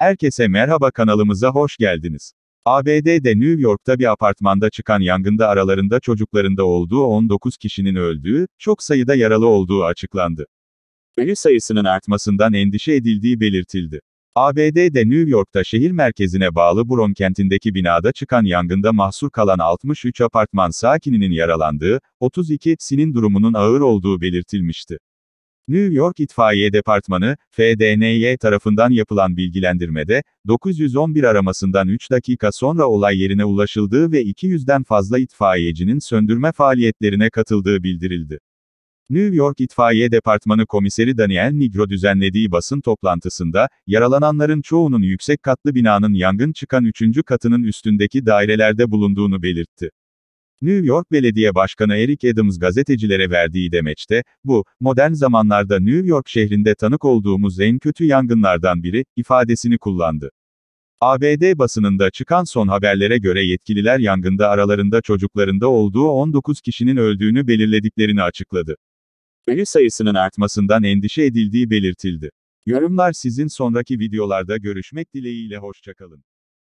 Herkese merhaba kanalımıza hoş geldiniz. ABD'de New York'ta bir apartmanda çıkan yangında aralarında çocuklarında olduğu 19 kişinin öldüğü, çok sayıda yaralı olduğu açıklandı. Ölü sayısının artmasından endişe edildiği belirtildi. ABD'de New York'ta şehir merkezine bağlı Bronx kentindeki binada çıkan yangında mahsur kalan 63 apartman sakininin yaralandığı, 32'sinin durumunun ağır olduğu belirtilmişti. New York İtfaiye Departmanı, FDNY tarafından yapılan bilgilendirmede, 911 aramasından 3 dakika sonra olay yerine ulaşıldığı ve 200'den fazla itfaiyecinin söndürme faaliyetlerine katıldığı bildirildi. New York İtfaiye Departmanı Komiseri Daniel Nigro düzenlediği basın toplantısında, yaralananların çoğunun yüksek katlı binanın yangın çıkan 3. katının üstündeki dairelerde bulunduğunu belirtti. New York Belediye Başkanı Eric Adams gazetecilere verdiği demeçte, bu, modern zamanlarda New York şehrinde tanık olduğumuz en kötü yangınlardan biri, ifadesini kullandı. ABD basınında çıkan son haberlere göre yetkililer yangında aralarında çocuklarında olduğu 19 kişinin öldüğünü belirlediklerini açıkladı. Ölü sayısının artmasından endişe edildiği belirtildi. Yorumlar sizin sonraki videolarda görüşmek dileğiyle hoşçakalın.